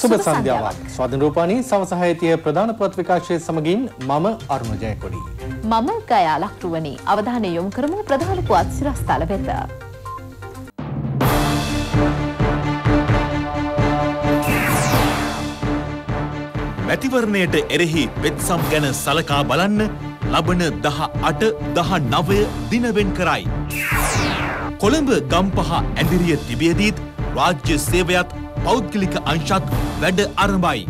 සුබ සන්ධ්‍යාවක් ස්වාධින රූපානී සවසහයතිය ප්‍රධාන පත්විකාශය සමගින් මම අරුණ ජයකොඩි. මම ගයා ලක්ටුවනි අවධානය යොමු කරමු ප්‍රධාන පුවත් සිරස්ථල වෙත. මැතිවරණයට එරෙහි වෙත්සම් ගැන සලකා බලන්න ලබන දහ අට දහ නවය දිනවෙන් කරයි. කොළඹ ගම්පහ ඇදිරිය තිබියදීත් රාජ්‍ය සේවයත් පෞද්ගලික අංශත් වැඩ අරඹයි.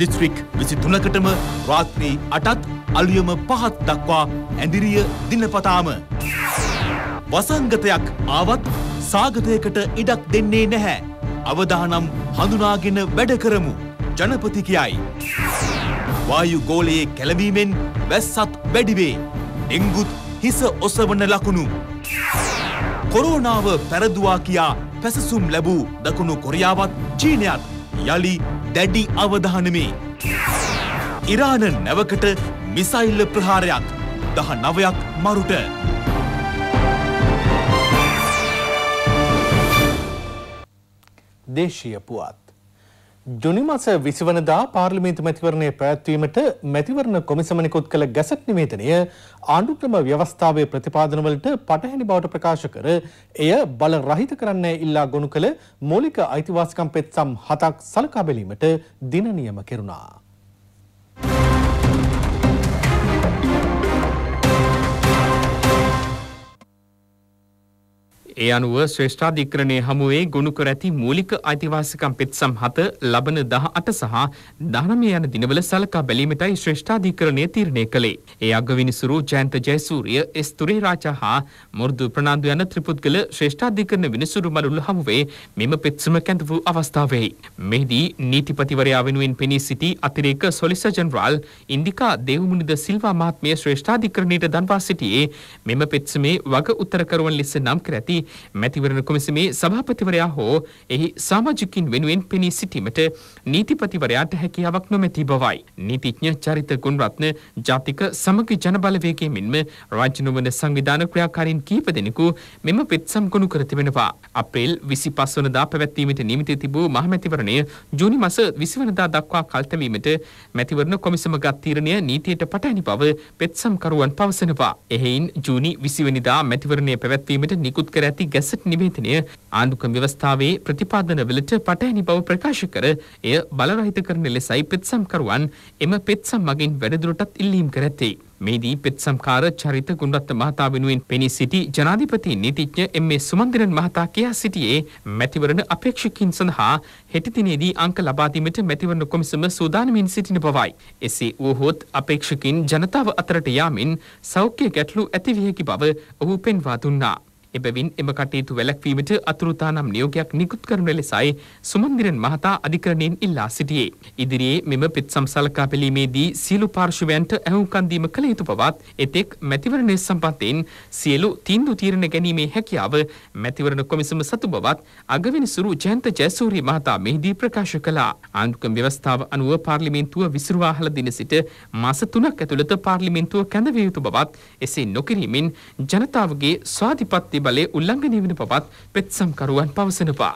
දිස්ත්‍රික් විසි තුනකටම රාත්‍රී අටත් අලුයම පහත් දක්වා ඇඳිරිය දිනපතාම. වසංගතයක් ආවත් සාගතයකට ඉඩක් දෙන්නේ නැහැ. අවදානම් හඳුනාගෙන වැඩ කරමු. ජනපති කියයි. වායු ගෝලයේ කැළඹීමෙන් වැස්සත් වැඩිවේ. ඩෙංගුත් හිස ඔසවන ලකුණු. කොරෝනාව පැරදුවා කියා පැසසුම් ලැබූ දකුණු කොරියාවත් චීනයත් යළි දැඩි අවධානමේ. ඉරාන නැවකට මිසයිල්ල ප්‍රහාරයක් දහ නවයක් මරුට. දේශීය පුවත්. ජුනි මස විසිවනදා පාර්ලිමේන්තු මැතිවරණය පැවැත්වීමට මැතිවරණ කොමිසම නිකුත් කළ ගැසට් නිවේදනය ආණ්ඩුක්‍රම ව්‍යවස්ථාවේ ප්‍රතිපාදනවලට පටහැනි බවට ප්‍රකාශ කර එය බල රහිත කරන්න ඉල්ලා ගොනු කළ මූලික අයිතිවාසිකම් පෙත්සම් හතක් සලකා බැලීමට දින නියම කෙරුණා. ඒ අනුව ශ්‍රේෂ්ඨාධිකරණය හමුවේ ගුණු කර ඇති මූලික අයිතිවාසිකම් පෙත්සම් හත ලබන දහ අට සහ දහනමය යන දිනවල සලකා බැලීමටයි ශ්‍රේෂ්ඨාධිකරණය තීරණය කළේ. ඒ අගවිනිසුරු ජයන්ත ජයසූරිය එස් තුරේ රාජා හා මුරුදු ප්‍රනාන්දු යන ත්‍රිපුද්ගල ශ්‍රේෂ්ඨාධිකරණ විනිසුරු මරුළු හමුවේ මෙම පෙත්සම කැඳ වූ අවස්ථාවෙහි. මෙහිදී නීතිපතිවරයා වෙනුවෙන් පෙනී සිටි අතිරේක සොලිස ජනරාල් ඉන්දිකා දේවමුනිද සිල්වා මහත්මිය ශ්‍රේෂ්ඨාධිකරණයට දන්වා සිටියේ මෙම පෙත්සමේ වග උත්තරකරුවන් ලෙස නම් කර ඇති මැතිවරණ කොමිසමේ සභාපතිවරයා හෝ එහි සමාජිකින් වෙනුවෙන් පෙනී සිටීමට නීතිපතිවරයාට හැකියාවක් නොමැති බවයි. නීතිඥ චරිත ගුණරත්න ජාතික සමග ජනබලවේගයේ මෙන්ම රාජ්‍ය නොවන සංවිධාන ක්‍රියාකාරීන් කීප දෙනෙකු මෙම පෙත්සම් ගොනු කර තිබෙනවා. අප්‍රේල් 25 වනදා පැවැත්වීමට නියමිත තිබූ මහමැතිවරණය ජූනි මස 20 වනදා දක්වා කල්තැවීමට මැතිවරණ කොමිසම ගත් තීරණය නීතියට පටහැනි බව පෙත්සම්කරුවන් පවසනවා. එහෙයින් ජූනි 20 වෙනිදා මැතිවරණය පැවැත්වීමට නිකුත් කර ඇති ගැසට් නිවේදනය ආණ්ඩුක ව්‍යවස්ථාවේ ප්‍රතිපාදනවලට පටහැනි බව ප්‍රකාශ කර එය බලරහිත කරන ලෙසයි පෙත්සම්කරුවන් එම පෙත්සම් මගින් වැඩදුරටත් ඉල්ලීම් කර ඇතේ. මේදී පෙත්සම්කාර චරිත ගුණරත්න මහතා වෙනුවෙන් පෙනී සිටි ජනාධිපති නීතිඥ එම්.ඒ. සුමන්දිරන් මහතා කියා සිටියේ මැතිවරණ අපේක්ෂකයින් සඳහා හෙට දිනේදී අංක ලබා දීමට මැතිවරණ කොමිසම සූදානමින් සිටින බවයි. එසේ වුවහොත් අපේක්ෂකයින් ජනතාව අතරට යාමෙන් සෞඛ්‍ය ගැටලු ඇති විය හැකි බව ඔහු පෙන්වා දුන්නා. එබැවින් එම කටයුතු වැළැක්වීමට අතුරුතානම් නියෝගයක් නිකුත් කරන ලෙසයි සුමන්දිරන් මහතා අධිකරණයෙන් ඉල්ලා සිටියේ. ඉදිරියේ මෙම පෙත් සම්සලකා පිළීමේදී සියලු පාර්ශවයන්ට ඇහුම්කන් දීම කළ යුතු බවත් එතෙක් මැතිවරණය සම්බන්ධයෙන් සියලු තීන්දුව තීරණ ගැනීමේ හැකියාව මැතිවරණ කොමිසම සතු බවත් අගවිනිසුරු ජයන්ත ජයසූරිය මහතා මෙහිදී ප්‍රකාශ කළා. ආණ්ඩුක්‍රම ව්‍යවස්ථාව අනුව පාර්ලිමේන්තුව විසිරුවාහල දින සිට මාස තුනක් ඇතුළත පාර්ලිමේන්තුව කැඳවිය යුතු බවත් එසේ නොකිරීමෙන් ජනතාවගේ ස්වාධිපත්‍ය ශක්ති බලය උල්ලංඝනය වෙන බවත් පෙත්සම්කරුවන් පවසනවා.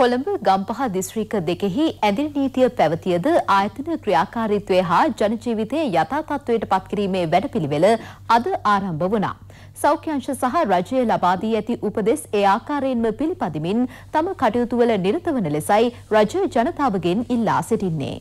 කොළඹ ගම්පහ දිස්ත්‍රික දෙකෙහි ඇඳිල් නීතිය පැවතියද ආයතන ක්‍රියාකාරීත්වය හා ජනජීවිතය යථාතත්වයට පත්කිරීමේ වැඩපිළිවෙල අද ආරම්භ වුණා. සෞඛ්‍යංශ සහ රජය ලබාදී ඇති උපදෙස් ඒ ආකාරයෙන්ම පිළිපදිමින් තම කටයුතුවල නිරත වන ලෙසයි රජය ජනතාවගෙන් ඉල්ලා සිටින්නේ.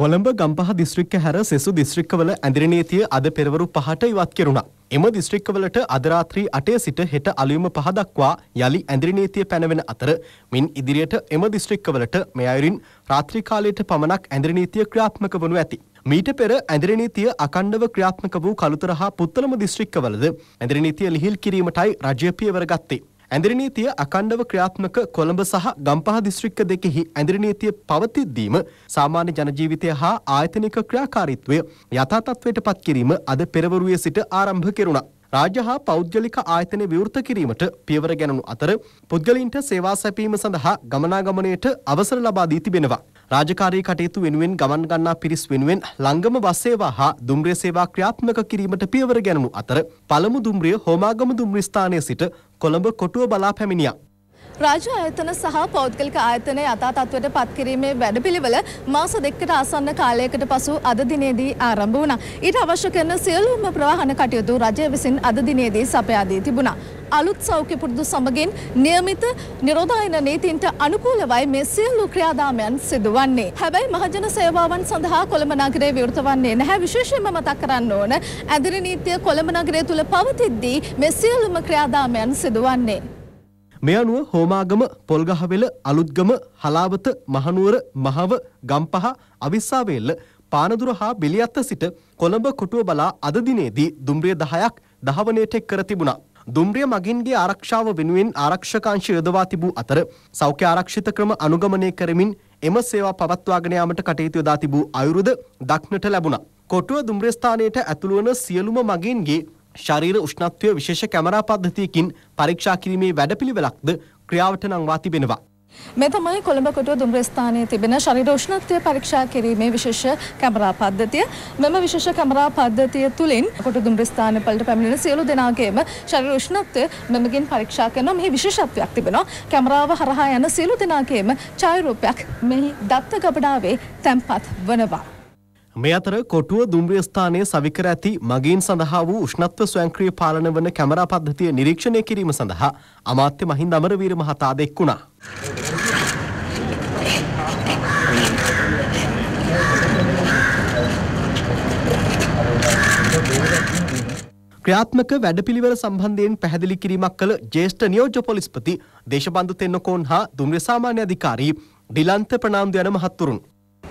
කොළඹ ගම්පහ දිස්ත්‍රික්ක හැර සෙසු දිස්ත්‍රික්කවල ඇඳිරනීතිය අද පෙරවරු පහට ඉවත් කෙරුණා. එම දිස්ත්‍රික්කවලට අදරාත්‍රී අටය සිට හෙට අලුයම පහදක්වා යළි ඇඳිරිනීතිය පැනවෙන අතර මින් ඉදිරියට එම දිස්ත්‍රික්කවලට මේ අයුරින් රාත්‍රිකාලයට පමණක් ඇඳිරිනීතිය ක්‍රියාත්මක වනු ඇති. මීට පෙර ඇඳිරිනීතිය අකණ්ඩව ක්‍රියාත්මක වූ කළුතර හා පුත්තලම දිස්ත්‍රික්කවලද ඇඳිරිනීතිය ලිහිල් කිරීමටයි රජය පියවර ගත්තේ. ඇඳිරි නීතිය අඛණ්ඩව ක්‍රියාත්මක කොළඹ සහ ගම්පහ දිස්ත්‍රික්ක දෙකෙහි ඇඳිරි නීතිය පවතිද්දීම සාමාන්‍ය ජන ජීවිතය හා ආයතනික ක්‍රියාකාරීත්වය යථා තත්ත්වයට පත් කිරීම අද පෙරවරුවේ සිට ආරම්භ කෙරුණා. රාජ්‍ය හා පෞද්ගලික ආයතන විවෘත කිරීමට පියවර ගැනුණු අතර පුද්ගලින්ට සේවා සැපීම සඳහා ගමනාගමනයට අවසර ලබා දී තිබෙනවා. රාජකාරී කටයුතු වෙනුවෙන් ගමන් ගන්නා පිරිස් වෙනුවෙන් ලංගම බස් සේවා හා දුම්රිය සේවා ක්‍රියාත්මක කිරීමට පියවර ගැනුණු අතර පළමු දුම්රිය හෝමාගම දුම්රිය ස්ථානයේ සිට කොළඹ කොටුව බලා පැමිණියා. රාජ ආයතන සහ පෞද්ගලික ආයතන යථා තත්ත්වයට පත්කිරීමේ වැඩපිළිවෙල මාස දෙකකට ආසන්න කාලයකට පසු අද දිනේදී ආරම්භ වුණා. ඊට අවශ්‍ය කරන සියලුම ප්‍රවාහන කටයුතු රජය විසින් අද දිනේදී සපයා දී තිබුණා. අලුත් සෞඛ්‍ය පුරුදු සමගින් નિયમિત නිරෝධායන නීතින්ට අනුකූලවයි මේ සියලු ක්‍රියාදාමයන් සිදු වන්නේ. හැබැයි මහජන සේවාවන් සඳහා කොළඹ නගරය විවෘත වන්නේ නැහැ. විශේෂයෙන්ම මතක් කරන්න ඕන ඇදිරි නීතිය කොළඹ නගරය තුල පවතිද්දී මේ සියලුම ක්‍රියාදාමයන් සිදු වන්නේ. මේ අනුව හෝමාගම, පොල්ගහවෙල, අලුත්ගම, හලාවත, මහනුවර, මහව, ගම්පහ, අවිස්සාවේල්ල, පානදුර හා බිලියත්ත සිට කොළඹ කොටුව බලා අද දිනේදී දුම්රිය 10ක් දහවණයට එක් කර තිබුණා. දුම්රිය මගින්ගේ ආරක්ෂාව වෙනුවෙන් ආරක්ෂකාංශ යොදවා තිබූ අතර සෞඛ්‍ය ආරක්ෂිත ක්‍රම අනුගමනය කරමින් එම සේවා පවත්වාගෙන යාමට කටයුතු යොදා තිබූ අයුරුද දක්නට ලැබුණා. කොටුව දුම්රිය ස්ථානයට ඇතුළු වන සියලුම මගින්ගේ ශරීර උෂ්ණත්වය විශේෂ කැමරා පද්ධතියකින් පරීක්ෂා කිරීමේ වැඩපිළිවෙලක්ද ක්‍රියාවට නංවා තිබෙනවා. මේ තමයි කොළඹ කොටුව දුම්රිස්ථානයේ තිබෙන ශරීර උෂ්ණත්වය පරීක්ෂා කිරීමේ විශේෂ කැමරා පද්ධතිය. මෙම විශේෂ කැමරා පද්ධතිය තුළින් කොටු දුම්රිස්ථාන වලට පැමිණෙන සියලු දෙනාගේම ශරීර උෂ්ණත්වය මෙමගින් පරීක්ෂා කරනවා. මෙහි විශේෂත්වයක් තිබෙනවා. කැමරාව හරහා යන සියලු දෙනාගේම ඡායාරූපයක් මෙහි දත්ත ගබඩාවේ තැන්පත් වනවා. මේ අතර කොටුව දුම්රිය ස්ථානයේ සවිකර ඇති මගීන් සඳහා වූ උෂ්ණත්ව ස්වයංක්‍රීය පාලන වන කැමරා පද්ධතිය නිරීක්ෂණය කිරීම සඳහා අමාත්‍ය මහින්ද අමරවීර මහතා දෙක්ුණා. ක්‍රියාත්මක වැඩපිළිවෙල සම්බන්ධයෙන් පැහැදිලි කිරීමක් කළ ජේෂ්ඨ නියෝජ්‍ය පොලිස්පති දේශබන්ධු තෙන්නකෝන් හා දුම්රිය සාමාන්‍ය අධිකාරී ඩිලන්ත ප්‍රනාන්දු යන මහත්තුරුන්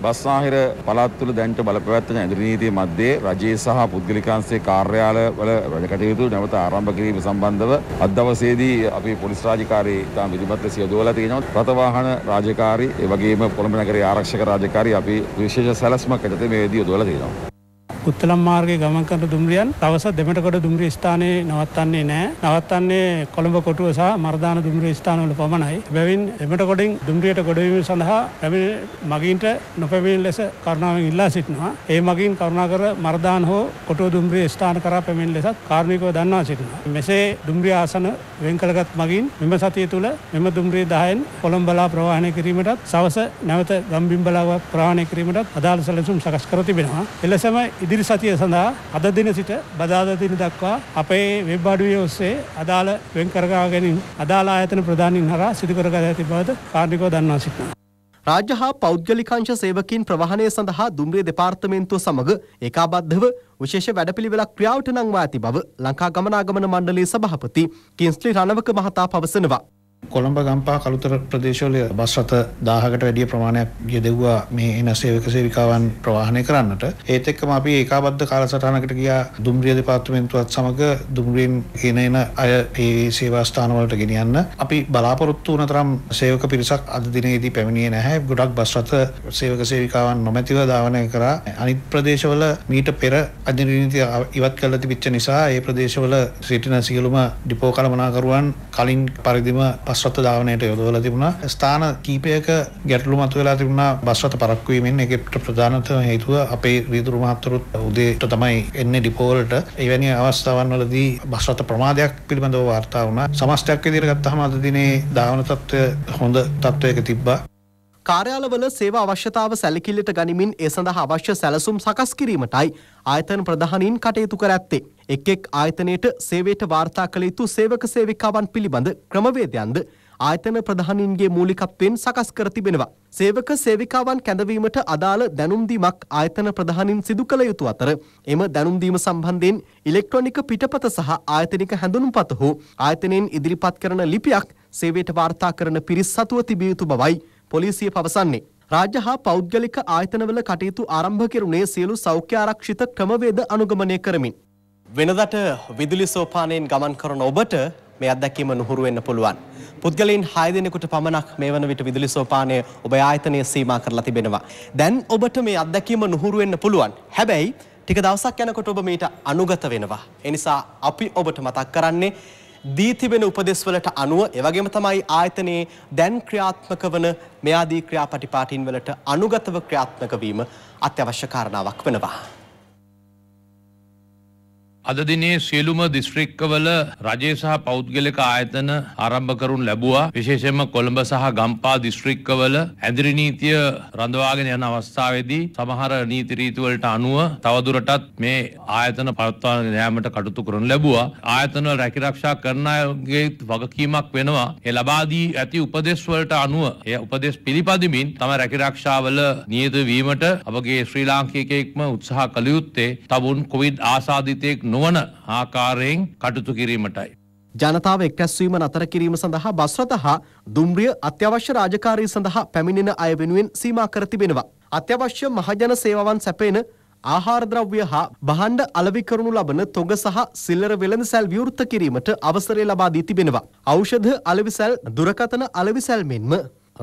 බස්නාහිර පළාත් තුළ දැන්ට බලපැවැත්වෙන ඇඳුරු නීතිය මැද්දේ රජයේ සහ පුද්ගලිකාංශයේ කාර්යාලවල වැඩ කටයුතු නැවත ආරම්භ කිරීම සම්බන්ධව අද දවසේදී අපි පොලිස් රාජකාරී ඉතාම විධිමත් ලෙස යොදවලා තියෙනවා රථ වාහන රාජකාරී ඒ වගේම කොළඹ නගරයේ ආරක්ෂක රාජකාරී අපි විශේෂ සැලැස්මක් යටතේ මේ වේදී යොදවලා තියෙනවා උත්තලම් මාර්ගය ගමන් කරන දුම්රියන් දවස දෙමටකොට දුම්රිය ස්ථානයේ නවත්තන්නේ නෑ නවත්තන්නේ කොළඹ කොටුව සහ මර්ධාන දුම්රිය ස්ථානවල පමණයි. බැවින් එමටකොඩින් දුම්රියට ගොඩවීම සඳහා පැමිණ මගින්ට නොපැමිණ ලෙස කරුණාවෙන් ඉල්ලා සිටිනවා. ඒ මගින් කරුණාකර මර්ධාන හෝ කොටුව දුම්රිය ස්ථාන කරා පැමිණ ලෙසත් කාර්මිකව දන්වා සිටිනවා. මෙසේ දුම්රිය ආසන වෙන්කරගත් මගින් මෙම සතිය තුළ මෙම දුම්රිය දහයෙන් කොළම්බලා ප්‍රවාහණය කිරීමටත් සවස නැවත ගම්බිම්බලාවක් ප්‍රාණය කිරීමටත් අදාළ සැලසුම් සකස් කර තිබෙනවා. එලෙසම ඉදි ඉදිරි සතිය සඳහා අද දින සිට බදාදා දින දක්වා අපේ වෙබ් අඩුවේ ඔස්සේ අදාළ වෙන් කරගා ගැනීම අදාළ ආයතන ප්‍රධානීන් හරහා සිදු කරගත ඇති බවද කාර්මිකව දන්වා සිටිනවා. රාජ්‍ය හා පෞද්ගලිකංශ සේවකීන් ප්‍රවහණය සඳහා දුම්රිය දෙපාර්තමේන්තුව සමග ඒකාබද්ධව විශේෂ වැඩපිළිවෙලක් ක්‍රියාවට නංවා ඇති බව ලංකා ගමනාගමන මණ්ඩලයේ සභාපති කින්ස්ලි රණවක මහතා පවසනවා. කොළඹ ගම්පා කළුතර ප්‍රදේශවල බස් රථ 1000කට වැඩිය ප්‍රමාණයක් යෙදෙව්වා මේ එන සේවක සේවිකාවන් ප්‍රවාහනය කරන්නට. ඒත් එක්කම අපි ඒකාබද්ධ කාලසටහනකට ගියා දුම්රිය දෙපාර්තමේන්තුවත් සමග දුම්රියෙන් එන එන අය ඒ සේවා ස්ථානවලට ගෙනියන්න. අපි බලාපොරොත්තු වුණ තරම් සේවක පිරිසක් අද දිනේදී පැමිණියේ නැහැ. ගොඩක් බස් රථ සේවක සේවිකාවන් නොමැතිව ධාවනය කරා. අනිත් ප්‍රදේශවල මීට පෙර අධිනිර්ණිතය ඉවත් කරලා තිබිච්ච නිසා ඒ ප්‍රදේශවල සිටින සියලුම ඩිපෝ කළමනාකරුවන් කලින් පරිදිම බස්රත ධාවනයට යොදවල තිබුණා ස්ථාන කීපයක ගැටලු මතු වෙලා තිබුණා බස්රත පරක්වීමෙන් එකට ප්‍රධානත හේතුව අපේ වීදුරු මහත්තුරුත් උදේට තමයි එන්නේ ඩිපෝවලට එවැනි අවස්ථාවන් වලදී බස්රත ප්‍රමාදයක් පිළිබඳව වාර්තා වුණා සමස්තයක් විදිහට ගත්තහම අද දිනේ ධාවන තත්ත්වය හොඳ තත්ත්වයක තිබ්බා කාර්යාලවල සේව අවශ්‍යතාව සැලකිල්ලට ගනිමින් ඒ සඳහා අවශ්‍ය සැලසුම් සකස් කිරීමටයි ආයතන ප්‍රධානීන් කටයුතු කර ඇත්තේ. එක් එක් ආයතනයට සේවයට වාර්තා කළ යුතු සේවක සේවිකාවන් පිළිබඳ ක්‍රමවේදයන්ද ආයතන ප්‍රධානීන්ගේ මූලිකත්වයෙන් සකස් කර තිබෙනවා. සේවක සේවිකාවන් කැඳවීමට අදාළ දැනුම්දීමක් ආයතන ප්‍රධානින් සිදු කළ යුතු අතර එම දැනුම්දීම සම්බන්ධයෙන් ඉලෙක්ට්‍රොනික පිටපත සහ ආයතනික හැඳුනුම්පත හෝ ආයතනයෙන් ඉදිරිපත් කරන ලිපියක් සේවයට වාර්තා කරන පිරිස් සතුව තිබිය යුතු බවයි පොලිසිය පවසන්නේ. රාජ්‍ය හා පෞද්ගලික ආයතනවල කටයුතු ආරම්භ කෙරුණේ සියලු සෞඛ්‍ය ආරක්ෂිත ක්‍රමවේද අනුගමනය කරමින් වෙනදට විදුලි සෝපානයෙන් ගමන් කරන ඔබට මේ අත්දැකීම නුහුරු වෙන්න පුළුවන්. පුද්ගලයන් 6 දිනකට පමණක් මේ වන විට විදුලි සෝපානය ඔබ ආයතනයේ සීමා කරලා තිබෙනවා. දැන් ඔබට මේ අත්දැකීම නුහුරු වෙන්න පුළුවන්. හැබැයි ටික දවසක් යනකොට ඔබ මේට අනුගත වෙනවා. ඒ නිසා අපි ඔබට මතක් කරන්නේ දී තිබෙන උපදෙස්වලට අනුව එවගේම තමයි ආයතනයේ දැන් ක්‍රියාත්මක වන මෙයාදී ක්‍රියාපටිපාටින් වලට අනුගතව ක්‍රියාත්මක වීම අත්‍යවශ්‍ය කාරණාවක් වෙනවා. අද දිනේ සියලුම දිස්ත්‍රික්කවල රජය සහ පෞද්ගලික ආයතන ආරම්භ කරනු ලැබුවා විශේෂයෙන්ම කොළඹ සහ ගම්පා දිස්ත්‍රික්කවල ඇඳිරි නීතිය රඳවාගෙන යන අවස්ථාවේදී සමහර නීති රීති වලට අනුව තවදුරටත් මේ ආයතන පවත්වාගෙන යාමට කටයුතු කරනු ලැබුවා ආයතන වල රැකිරක්ෂා කරන අයගේ වගකීමක් වෙනවා ඒ ලබා දී ඇති උපදෙස් වලට අනුව ඒ උපදෙස් පිළිපදිමින් තම රැකිරක්ෂාවල නියත වීමට අපගේ ශ්‍රී ලාංකිකයෙක්ම උත්සාහ කළ යුත්තේ තවුන් කොවිඩ් ආසාදිතයෙක් නොවන ආකාරයෙන් කටයුතු කිරීමටයි. ජනතාව එක්රැස්වීම නතර කිරීම සඳහා බස්රත හා දුම්රිය අත්‍යවශ්‍ය රාජකාරී සඳහා පැමිණෙන අය වෙනුවෙන් සීමා කර තිබෙනවා. අත්‍යවශ්‍ය මහජන සේවාවන් සැපේන ආහාරද්‍රව්‍ය හා බහණ්ඩ අලවි කරනු ලබන තොග සහ සිල්ලර වෙළඳසැල් විවෘත කිරීමට අවසරය ලබා දී තිබෙනවා. ඖෂධ අලවිසැල් දුරකථන අලවිසැල් මෙන්ම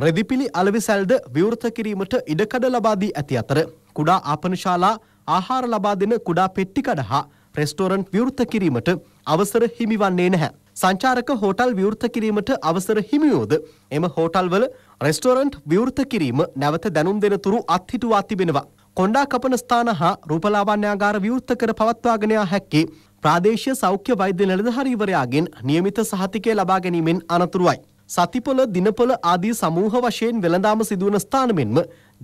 රෙදිපිලි අලවිසැල්ද විවෘත කිරීමට ඉඩකඩ ලබා දී ඇති අතර කුඩා ආපනශාලා ආහාර ලබා දෙන කුඩා පෙට්ටිකඩ හා රෙස්ටෝරන්ට් විවෘත කිරීමට අවසර හිමිවන්නේ නැහැ. සංචාරක හෝටල් විවෘත කිරීමට අවසර හිමියෝද එම හෝටල්වල රෙස්ටෝරන්ට් විවෘත කිරීම නැවත දැනුම් දෙන තුරු අත්හිටුවා තිබෙනවා. කොණ්ඩා කපන ස්ථාන හා රූපලාවන්‍යාගාර විවෘත කර පවත්වාගෙන යා හැක්කේ ප්‍රාදේශීය සෞඛ්‍ය වෛද්‍ය නිලධාරීවරයාගෙන් නියමිත සහතිකය ලබා ගැනීමෙන් අනතුරුයි. සතිපොළ දිනපොළ ආදී සමූහ වශයෙන් වෙළඳාම සිදුවන ස්ථාන මෙන්ම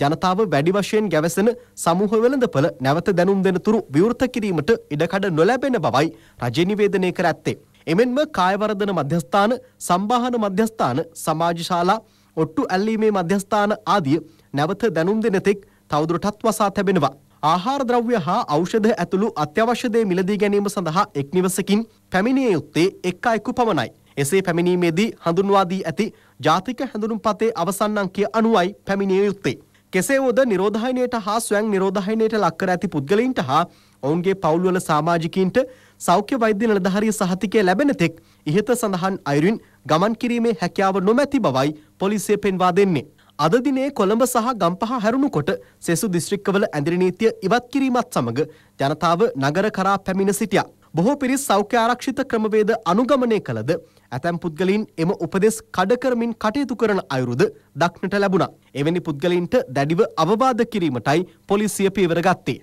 ජනතාව වැඩි වශයෙන් ගැවසෙන සමූහ වෙළඳපළ නැවත දැනුම් දෙනතුරු විවෘත කිරීමට ඉඩකඩ නොලැබෙන බවයි රජය නිවේදනය කර ඇත්තේ. එමෙන්ම කායවර්ධන මධ්‍යස්ථාන, සම්බාහන මධ්‍යස්ථාන, සමාජශාලා, ඔට්ටු ඇල්ලීමේ මධ්‍යස්ථාන ආදිය නැවත දැනුම් දෙන තෙක් තවදුරටත් වසා තැබෙනවා. ආහාර ද්‍රව්‍ය හා ඖෂධ ඇතුළු අත්‍යවශ්‍ය දේ මිලදී ගැනීම සඳහා එක් නිවසකින් පැමිණිය යුත්තේ එක් අයෙකු පමණයි. එසේ පැමිණීමේදී හඳුන්වා දී ඇති ජාතික හැඳුනුම්පතේ අවසන් අංකය අනුවයි පැමිණිය යුත්තේ. කෙසේ වුවද නිරෝධායනයට හා ස්වයං නිරෝධායනයට ලක් කර ඇති පුද්ගලයින්ට හා ඔවුන්ගේ පවුල්වල සමාජිකයින්ට සෞඛ්‍ය වෛද්‍ය නිලධාරිය සහතිකය ලැබෙන තෙක් ඉහත සඳහන් අයුරින් ගමන් කිරීමේ හැකියාව නොමැති බවයි පොලිසිය පෙන්වා දෙන්නේ. අද දිනේ කොළඹ සහ ගම්පහ හැරුණුකොට සෙසු දිස්ත්‍රික්කවල ඇඳිරි නීතිය ඉවත් කිරීමත් සමග ජනතාව නගර කරා පැමිණ සිටියා. බොහෝ පිරිස් සෞඛ්‍ය ආරක්ෂිත ක්‍රමවේද අනුගමනය කළද ඇතැම් පුද්ගලින් එම උපදෙස් කඩකරමින් කටයුතු කරන අයුරුද දක්නට ලැබුණා. එවැනි පුද්ගලින්ට දැඩිව අවවාද කිරීමටයි පොලිසිය පියවර ගත්තේ.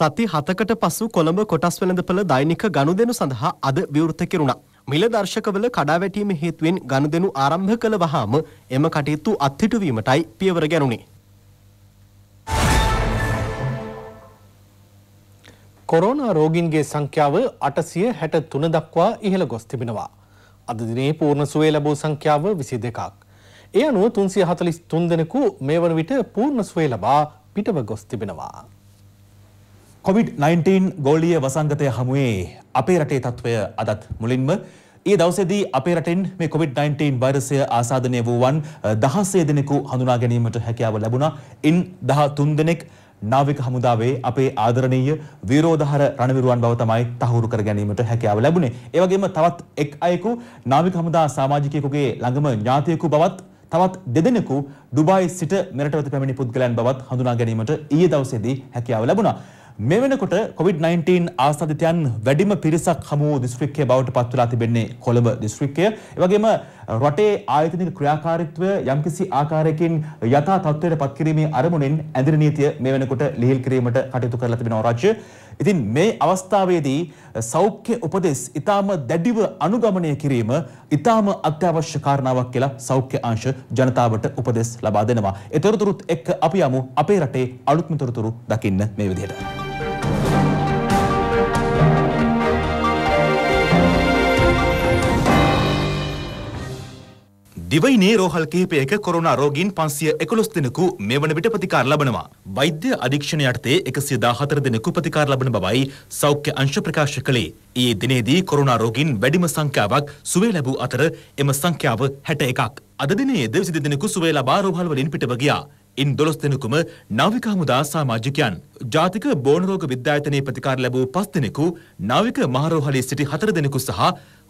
සති හතකට පසු කොළඹ කොටස් වෙළඳපළ දෛනික ගනුදෙනු සඳහා අද විවෘත කෙරුණා. මිල දර්ශකවල කඩාවැටීම හේතුවෙන් ගනුදෙනු ආරම්භ කළ වහාම එම කටයුතු අත්හිටුවීමටයි පියවර ගැනුණේ. කොරෝනා රෝගීන්ගේ සංඛ්‍යාව අටසිය හැට තුන දක්වා ඉහළ ගොස් තිබෙනවා. අද දිනේ පූර්ණ සුවය ලැබූ සංඛ්‍යාව 22ක්. ඒ අනුව 343 දෙනෙකු මේ වන විට පූර්ණ සුවය ලබා පිටව ගොස් තිබෙනවා. COVID-19 ගෝලීය වසංගතය හමුවේ අපේ රටේ තත්ත්වය අදත් මුලින්ම ඒ දවසේදී අපේ රටෙන් මේ COVID-19 වෛරසය ආසාදනය වූවන් 16 දෙනෙකු හඳුනා ගැනීමට හැකියාව ලැබුණා. ඉන් 13 දෙනෙක් නාවික හමුදාවේ අපේ ආදරණීය විරෝධහර රණවිරුවන් බව තමයි තහවුරු කර ගැනීමට හැකියාව ලැබුණේ. ඒ වගේම තවත් එක් අයෙකු නාවික හමුදා සමාජිකයෙකුගේ ළඟම ඥාතියෙකු බවත් තවත් දෙදෙනෙකු ඩුබායි සිට මෙරට වෙත පැමිණි පුද්ගලයන් බවත් හඳුනා ගැනීමට ඊයේ දවසේදී හැකියාව ලැබුණා. මේ වෙනකොට COVID-19 ආසාදිතයන් වැඩිම පිරිසක් හමු වූ දිස්ත්‍රික්කය බවට පත් වෙලා තිබෙන්නේ කොළඹ දිස්ත්‍රික්කය. ඒ වගේම රටේ ආයතනික ක්‍රියාකාරීත්වය යම්කිසි ආකාරයකින් යථා තත්ත්වයට පත් කිරීමේ අරමුණෙන් ඇඳිරි නීතිය මේ වෙනකොට ලිහිල් කිරීමට කටයුතු කරලා තිබෙනවා රාජ්‍ය. ඉතින් මේ අවස්ථාවේදී සෞඛ්‍ය උපදෙස් ඊටාම දැඩිව අනුගමනය කිරීම ඊටාම අත්‍යවශ්‍ය කාරණාවක් කියලා සෞඛ්‍ය අංශ ජනතාවට උපදෙස් ලබා දෙනවා. ඒ තොරතුරුත් එක්ක අපි යමු අපේ රටේ අලුත්ම තොරතුරු දකින්න මේ විදිහට. දිවයිනේ රෝහල් කිහිපයක කොරෝනා රෝගීන් 511 දෙනෙකු මෙවන විට ප්‍රතිකාර ලබනවා. වෛද්‍ය අධීක්ෂණ යටතේ 114 දෙනෙකු ප්‍රතිකාර ලබන බවයි සෞඛ්‍ය අංශ ප්‍රකාශ කළේ. ඊයේ දිනේදී කොරෝනා රෝගීන් වැඩිම සංඛ්‍යාවක් සුවය ලැබූ අතර එම සංඛ්‍යාව 61ක්. අද දිනයේද 22 දෙනෙකු සුවය ලබා රෝහල් වලින් පිටව ගියා. ඉන් දොළොස් දෙනෙකුම නාවික හමුදා සාමාජිකයන්. ජාතික බෝනරෝග විද්‍යායතනයේ ප්‍රතිකාර ලැබූ පස් දෙනෙකු නාවික මහරෝහලේ සිටි හතර දෙනෙකු සහ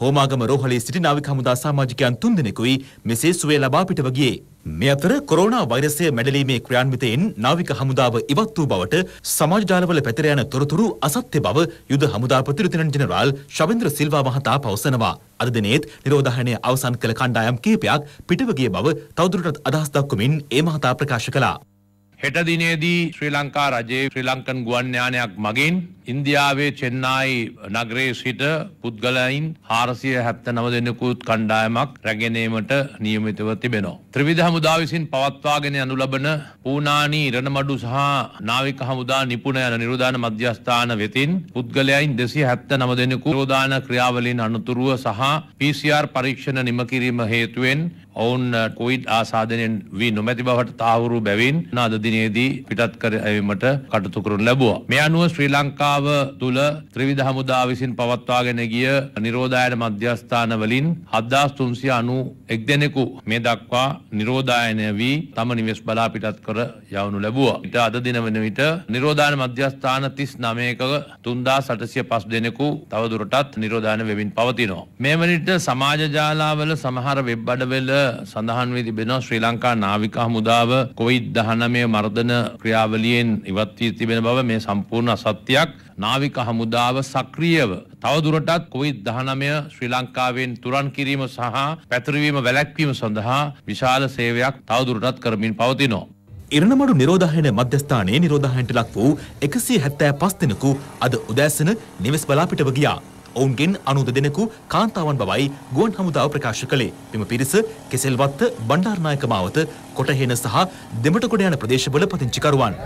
හෝමාගම රෝහලේ සිටි නාවික හමුදා සාමාජිකයන් තුන් දෙනෙකුයි මෙසේ සුවය ලබා පිටව ගියේ. මේ අතර කොරෝනා වෛරසය මැඩලීමේ ක්‍රියාන්විතයෙන් නාවික හමුදාව ඉවත් වූ බවට සමාජ ජාලවල පැතිර යන තොරතුරු අසත්‍ය බව යුද හමුදා ප්‍රතිරූපණ ජෙනරාල් ශවෙන්ද්‍ර සිල්වා මහතා පවසනවා. අද දිනේත් නිරෝධායනය අවසන් කළ කණ්ඩායම් කිහිපයක් පිටව ගිය බව තවදුරටත් අදහස් දක්වමින් ඒ මහතා ප්‍රකාශ කළා. හෙට දිනේදී ශ්‍රී ලංකා රජයේ ශ්‍රී ලංකන් ගුවන් යානයක් මගින් ඉන්දියාවේ චෙන්නායි නගරේ සිට පුද්ගලයින් 479 දෙනෙකුත් කණ්ඩායමක් රැගෙන ඒමට නියමිතව තිබෙනවා. ත්‍රවිධ හමුදා විසින් පවත්වාගෙන යනු ලබන පූනානී ඉරණමඩු සහ නාවික හමුදා නිපුණ යන නිරෝධාන මධ්‍යස්ථාන වෙතින් පුද්ගලයන් දෙසිය හැත්ත නම දෙනෙකු රෝධාන ක්‍රියාවලින් අනතුරුව සහ PCR පරීක්ෂණ නිම කිරීම හේතුවෙන් ඔවුන් කොයිඩ් ආසාධනයෙන් වී නොමැති බවට තාවුරු බැවින් අද දිනේදී පිටත් කර ඇවීමට කටයුතු කරනු ලැබුවා. මේ අනුව ශ්‍රී ලංකාව තුළ ත්‍රිවිධ හමුදා විසින් පවත්වාගෙන ගිය නිරෝධායන මධ්‍යස්ථාන වලින් 7391 දෙනෙකු මේ දක්වා නිරෝධායනය වී තම නිවෙස් බලාපිටත් කර යවනු ලැබුවා. ඉට අද දින වන විට නිරෝධාන මධ්‍යස්ථාන තිස් නමයක තුන්දා සටසිය පස් දෙනෙකු තවදුරටත් නිරෝධාන වෙමින් පවතිනවා. මෙමනිට සමාජ ජාලාවල සමහර වෙබ් අඩවෙල සඳහන් වී තිබෙනවා ශ්‍රී ලංකා නාවිකා හමුදාව කොවිඩ් 19 මර්ධන ක්‍රියාවලියෙන් ඉවත් වී තිබෙන බව මේ සම්පූර්ණ අසත්‍යයක්. නාවික හමුදාව සක්‍රියව තවදුරටත් කොවිD 19 ශ්‍රී ලංකාවෙන් තුරන් කිරීම සහ පැතිරවීම වැළැක්වීම සඳහා විශාල සේවයක් තවදුරටත් කරමින් පවතිනවා. ඉරණමඩු නිරෝධායන මධ්‍යස්ථානයේ නිරෝධායනට ලක් වූ 175 දෙනෙකු අද උදෑසන නිවෙස් බලාපිටව ගියා. ඔවුන්ගෙන් 90 දෙනෙකු කාන්තාවන් බවයි ගුවන් හමුදාව ප්‍රකාශ කළේ. මෙම පිරිස කෙසෙල්වත්ත, බණ්ඩාරනායක මාවත, කොටහේන සහ දෙමටගොඩ යන ප්‍රදේශවල පදිංචිකරුවන්.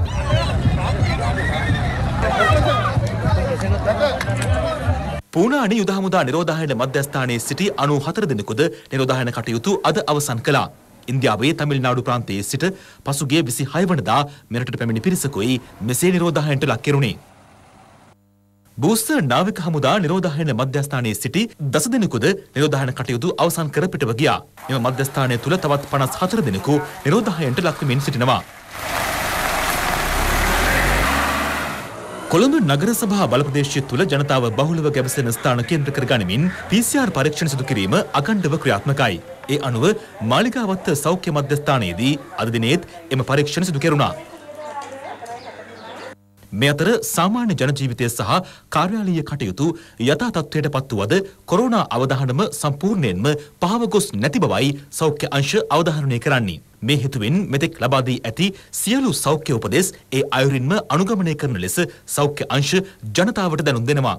පූනානි යුද හමුදා නිරෝධායන මධ්‍යස්ථානයේ සිටි 94 දෙනෙකුද නිරෝධායන කටයුතු අද අවසන් කළා. ඉන්දියාවේ තමිල්නාඩු ප්‍රාන්තයේ සිට පසුගිය 26 වනදා මෙරටට පැමිණි පිරිසකුයි මෙසේ නිරෝධායනට ලක් කෙරුණේ. බූස්ටර් නාවික හමුදා නිරෝධායන මධ්‍යස්ථානයේ සිටි දස දෙනෙකුද නිරෝධායන කටයුතු අවසන් කර පිටව ගියා. එම මධ්‍යස්ථානය තුල තවත් 54 දෙනෙකු නිරෝධායනට ලක්වමින් සිටිනවා. කොළඹ නගර සභා බලප්‍රදේශය තුළ ජනතාව බහුලව ගැබසෙන ස්ථාන කේන්ද්‍ර කර ගනිමින් PCR පරීක්ෂණ සිදු කිරීම අකණ්ඩව ක්‍රියාත්මකයි. ඒ අනුව මාලිගාවත්ත සෞඛ්‍ය මධ්‍යස්ථානයේදී අද දිනේත් එම පරීක්ෂණ සිදු කෙරුණා. මේ අතර සාමාන්‍ය ජන ජීවිතය සහ කාර්යාලීය කටයුතු යථා තත්ත්වයට පත්වුවද කොරෝනා අවධානම සම්පූර්ණයෙන්ම පහව ගොස් නැති බවයි සෞඛ්‍ය අංශ අවධාරණය කරන්නේ. මේ හේතුවෙන් මෙතෙක් ලබා දී ඇති සියලු සෞඛ්‍ය උපදෙස් ඒ අයුරින්ම අනුගමනය කරන ලෙස සෞඛ්‍ය අංශ ජනතාවට දැනුම් දෙනවා.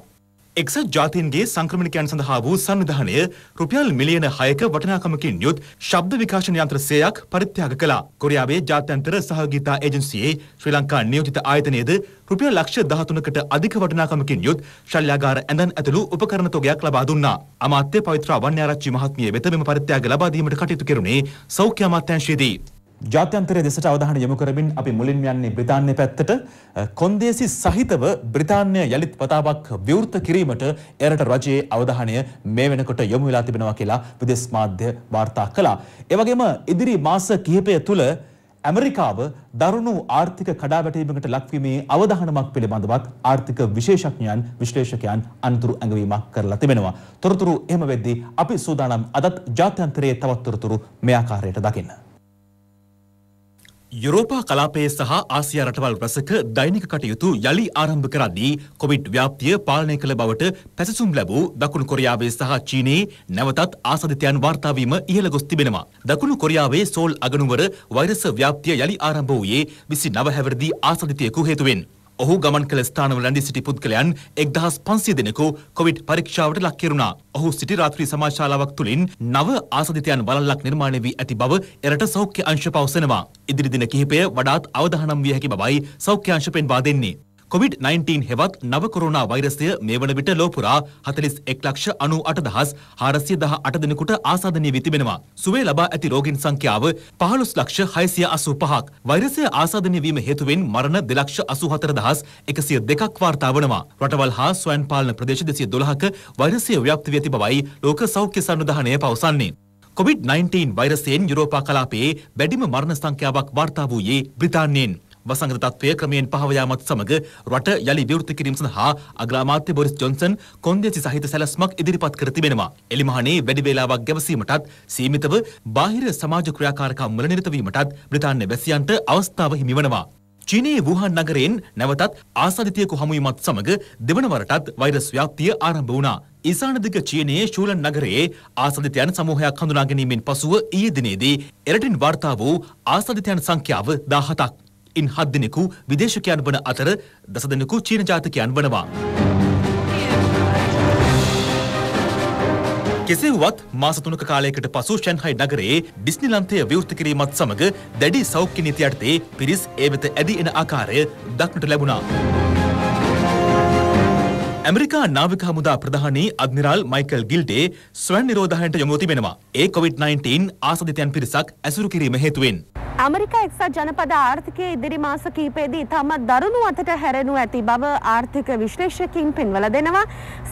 එක්සත් ජාතීන්ගේ සංක්‍රමණිකයන් සඳහා වූ සංවිධානය රුපියල් මිලියන 6ක වටිනාකමකින් යුත් ශබ්ද විකාශන යන්ත්‍ර 100ක් පරිත්‍යාග කළා. කොරියාවේ ජාත්‍යන්තර සහභාගීතා ඒජන්සියේ ශ්‍රී ලංකා නියෝජිත ආයතනයේද රුපියල් ලක්ෂ 13කට අධික වටිනාකමකින් යුත් ශල්‍යාගාර ඇඳන් ඇතුළු උපකරණ තොගයක් ලබා දුන්නා. අමාත්‍ය පවිත්‍ර වන්‍යාරච්චි මහත්මිය වෙත මෙම පරිත්‍යාග ලබා දීමට කටයුතු කෙරුණේ සෞඛ්‍ය අමාත්‍යාංශයේදී. ජාත්‍යන්තරය දෙසට අවධාන යොමු කරමින් අපි මුලින්ම යන්නේ බ්‍රිතාන්‍ය පැත්තට කොන්දේසි සහිතව බ්‍රිතාන්‍ය යළිත් වතාවක් විවෘත කිරීමට එරට රජයේ අවධානය මේ වෙනකොට යොමු වෙලා තිබෙනවා කියලා විදේශ මාධ්‍ය වාර්තා කළා. ඒ වගේම ඉදිරි මාස කිහිපය තුළ ඇමරිකාව දරුණු ආර්ථික කඩාවැටීමකට ලක්වීමේ අවධානමක් පිළිබඳවත් ආර්ථික විශේෂඥයන් විශ්ලේෂකයන් අනතුරු ඇඟවීමක් කරලා තිබෙනවා. තොරතුරු එහෙම වෙද්දී අපි සූදානම් අදත් ජාත්‍යන්තරයේ තවත් තොරතුරු මේ ආකාරයට දකින්න. යුරෝපා කලාපයේ සහ ආසියා රටවල් රසක දෛනික කටයුතු යළි ආරම්භ කරද්දී කොවිඩ් ව්‍යාප්තිය පාලනය කළ බවට පැසසුම් ලැබූ දකුණු කොරියාවේ සහ චීනයේ නැවතත් ආසාදිතයන් වාර්තා වීම ඉහළ ගොස් තිබෙනවා. දකුණු කොරියාවේ සෝල් අගනුවර වෛරස ව්‍යාප්තිය යළි ආරම්භ වූයේ 29 හැවිරිදි ආසාදිතයෙකු හේතුවෙන්. ඔහු ගමන් කළ ස්ථානවල රැඳී සිටි පුද්ගලයන් 1500 දෙනෙකු කොවිඩ් පරීක්ෂාවට ලක් කෙරුණා. ඔහු සිටි රාත්‍රී සමාජශාලාවක් තුලින් නව ආසදිතයන් වළල්ලක් නිර්මාණය වී ඇති බව එරට සෞඛ්‍ය අංශ පවසනවා. ඉදිරි දින කිහිපය වඩාත් අවධානම් විය හැකි බවයි සෞඛ්‍ය අංශ පෙන්වා දෙන්නේ. කොවිD-19 හෙවත් නව කොරෝනා වෛරසය මේ වන විට ලෝපුරා 41 ලක්ෂ 98000 418 දෙනෙකුට ආසාදනය වී තිබෙනවා. සුවේ ලබා ඇති රෝගීන් සංඛ්‍යාව 15 ලක්ෂ 685ක්. වෛරසය ආසාදනය වීම හේතුවෙන් මරණ 2 ලක්ෂ 84102ක් වාර්තා වනවා. රටවල් හා ස්වයං පාලන ප්‍රදේශ 212ක වෛරසය ව්‍යාප්ත වී ඇති බවයි ලෝක සෞඛ්‍ය සන්නිධානය පවසන්නේ. COVID-19 වෛරසයෙන් යුරෝපා කලාපයේ වැඩිම මරණ සංඛ්‍යාවක් වාර්තා වූයේ බ්‍රිතාන්‍යයෙන්. වසංගත තත්ත්වය ක්‍රමයෙන් පහව යාමත් සමග රට යළි විවෘත කිරීම සඳහා අග්‍රාමාත්‍ය බොරිස් ජොන්සන් කොන්දේසි සහිත සැලැස්මක් ඉදිරිපත් කර තිබෙනවා. එලිමහනේ වැඩි වේලාවක් ගැවසීමටත් සීමිතව බාහිර සමාජ ක්‍රියාකාරකම් වල නිරත වීමටත් බ්‍රිතාන්‍ය වැසියන්ට අවස්ථාව හිමිවනවා. චීනයේ වූහන් නගරයෙන් නැවතත් ආසාධිතයෙකු හමුවීමත් සමග දෙවනවරටත් වෛරස් ව්‍යාප්තිය ආරම්භ වුණා. ඊසාන දිග චීනයේ ශූලන් නගරයේ ආසාධිතයන් සමූහයක් හඳුනා ගැනීමෙන් පසුව ඊයේ දිනේදී එරටින් වාර්තා වූ ආසාධිතයන් සංඛ්‍යාව 17ක්. ඉන් හත් දෙනෙකු විදේශකයන් වන අතර දස දෙනෙකු චීන ජාතිකයන් වනවා. කෙසේ වුවත් මාස තුනක කාලයකට පසු ෂැන්හයි නගරයේ ඩිස්නිලන්තය විවෘත කිරීමත් සමඟ දැඩි සෞඛ්‍ය නීති යටතේ පිරිස් ඒ වෙත ඇදී එන ආකාරය දක්නට ලැබුණා. ඇමරිකා නාවික හමුදා ප්‍රධානී අද්මිරාල් මයිකල් ගිල්ඩේ ස්වයන් නිරෝධායනට යොමු තිබෙනවා. ඒ COVID-19 ආසදිතයන් පිරිසක් ඇසුරු කිරීම හේතුවෙන්. ඇමරිකා එක්සත් ජනපද ආර්ථිකයේ ඉදිරි මාස කිහිපයේදී තම දරුණු අතට හැරෙනු ඇති බව ආර්ථික විශ්ලේෂකයින් පෙන්වලා දෙනවා.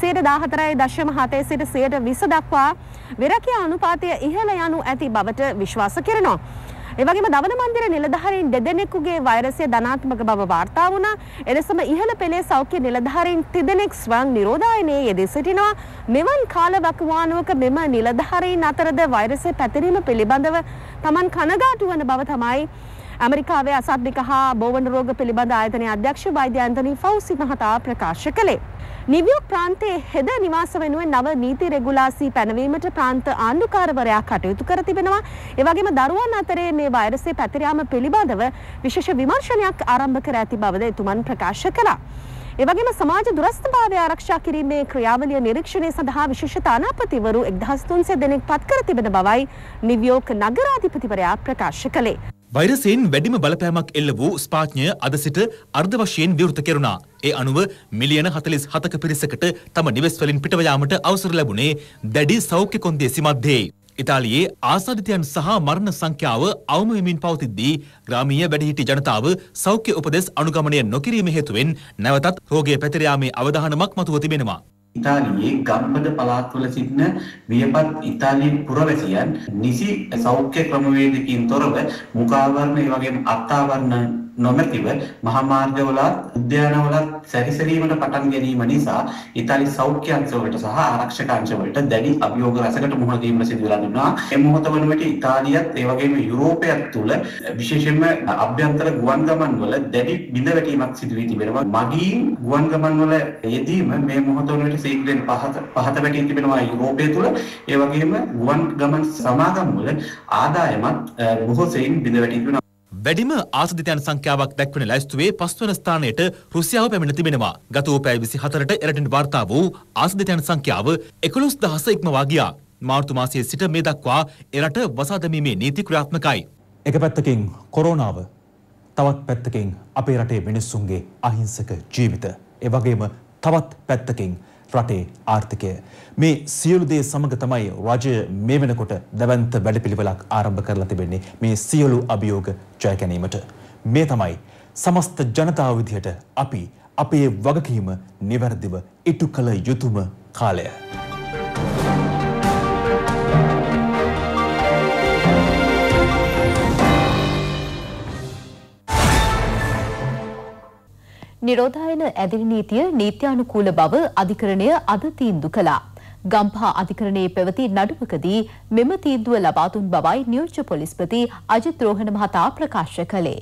14.7 සිට 20 දක්වා විරකියා අනුපාතය ඉහළ යනු ඇති බවට විශ්වාස කරනවා. ඒවගේම දවන මන්දිර නිලධාරීන් දෙදෙනෙකුගේ වෛරසය ධනාත්මක බව වාර්තා වුණා. එලෙසම ඉහළ පෙළේ සෞඛ්‍ය නිලධාරීන් තිදෙනෙක් ස්වයං නිරෝධායනයේ යෙදී සිටිනවා. මෙවන් කාලවකවානුවක මෙම නිලධාරීන් අතරද වෛරසය පැතිරීම පිළිබඳව Taman කනගාටු වන බව තමයි ඇමරිකාවේ අසාධික හා බෝවන රෝග පිළිබඳ ආයතනයේ අධ්‍යක්ෂ වෛද්‍ය ඇන්තනි ෆෞසි මහතා ප්‍රකාශ කළේ. නිවියෝක් ප්‍රාන්තයේ හෙද නිවාස වෙනුවෙන් නව නීති රෙගුලාසි පැනවීමට ප්‍රාන්ත ආණ්ඩුකාරවරයා කටයුතු කර තිබෙනවා. ඒ වගේම දරුවන් අතරේ මේ වෛරසය පැතිර යාම පිළිබඳව විශේෂ විමර්ශනයක් ආරම්භ කර ඇති බවද එතුමන් ප්‍රකාශ කළා. එවගේම සමාජ දුරස්ථභාවය ආරක්ෂා කිරීමේ ක්‍රියාවලිය නිරීක්ෂණය සඳහා විශේෂ තානාපතිවරු 1300 දෙනෙක් පත් කර තිබෙන බවයි නිව්යෝක් නගරාධිපතිවරයා ප්‍රකාශ කළේ. වෛරසයෙන් වැඩිම බලපෑමක් එල්ල වූ ස්පාඥය අද සිට අර්ධ වශයෙන් විවෘත කෙරුණා. ඒ අනුව මිලියන 47ක පිරිසකට තම නිවෙස් වලින් පිටව යාමට අවසර ලැබුණේ දැඩි සෞඛ්‍ය කොන්දේසි මැද්දේ. ඉතාලියේ ආසාදිතයන් සහ මරණ සංඛ්‍යාව අවම වෙමින් පවතිද්දී ග්‍රාමීය වැඩිහිටි ජනතාව සෞඛ්‍ය උපදෙස් අනුගමනය නොකිරීම හේතුවෙන් නැවතත් රෝගය පැතිර යාමේ අවධානමක් මතුව තිබෙනවා. ඉතාලියේ ගම්බද පළාත්වල සිටින වියපත් ඉතාලි පුරවැසියන් නිසි සෞඛ්‍ය ක්‍රමවේදකින් තොරව මුඛාවරණ ඒ වගේම අත්ආවරණ නොමැතිව මහා මාර්ගවලත් උද්‍යානවලත් සැරිසරීමට පටන් ගැනීම නිසා ඉතාලි සෞඛ්‍ය අංශවලට සහ ආරක්ෂක අංශවලට දැඩි අභියෝග රැසකට මුහුණ දීම සිදු වෙලා තිබුණා. මේ මොහොත වන විට ඉතාලියත් ඒ වගේම යුරෝපයත් තුළ විශේෂයෙන්ම අභ්‍යන්තර ගුවන් ගමන් වල දැඩි බිඳවැටීමක් සිදු වී තිබෙනවා. මගී ගුවන් ගමන් වල යෙදීම මේ මොහොත වන විට සීග්‍රෙන් පහත පහත වැටී තිබෙනවා යුරෝපය තුළ. ඒ වගේම ගුවන් ගමන් සමාගම් වල ආදායමත් බොහෝ සෙයින් බිඳවැටී තිබෙනවා. වැඩිම ආසදිතයන් සංඛ්‍යාවක් දැක්වෙන ලැයිස්තුවේ පස්වන ස්ථානයට රුසියාව පැමිණ තිබෙනවා. ගත වූ පැය 24ට එරටින් වාර්තා වූ ආසදිතයන් සංඛ්‍යාව 11000 ඉක්මවා ගියා. මාර්තු මාසයේ සිට මේ දක්වා එරට වසා දැමීමේ නීති ක්‍රියාත්මකයි. එක පැත්තකින් කොරෝනාව තවත් පැත්තකින් අපේ රටේ මිනිස්සුන්ගේ අහිංසක ජීවිත. ඒ වගේම තවත් පැත්තකින් රටේ ආර්ථිකය. මේ සියලු දේ සමග තමයි රජය මේ වෙනකොට දැවන්ත වැඩපිළිවෙලක් ආරම්භ කරලා තිබෙන්නේ මේ සියලු අභියෝග ජය ගැනීමට. මේ තමයි සමස්ත ජනතාව විදිහට අපි අපේ වගකීම નિවර්දිව ඉටු කළ යුතුම කාලය. නිරෝධායන ඇදිරි නීතිය නීත්‍යානුකූල බව අධිකරණය අද තීන්දුව කළා. ගම්පහ අධිකරණයේ පැවති නඩුවකදී මෙම තීන්දුව ලබා දුන් බවයි නියෝජ්‍ය පොලිස්පති අජිත් රෝහණ මහතා ප්‍රකාශ කළේ.